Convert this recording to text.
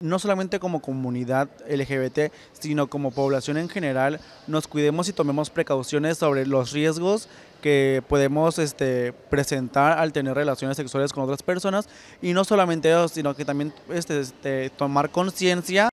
no solamente como comunidad LGBT, sino como población en general, nos cuidemos y tomemos precauciones sobre los riesgos que podemos este, presentar al tener relaciones sexuales con otras personas y no solamente eso, sino que también este, este tomar conciencia.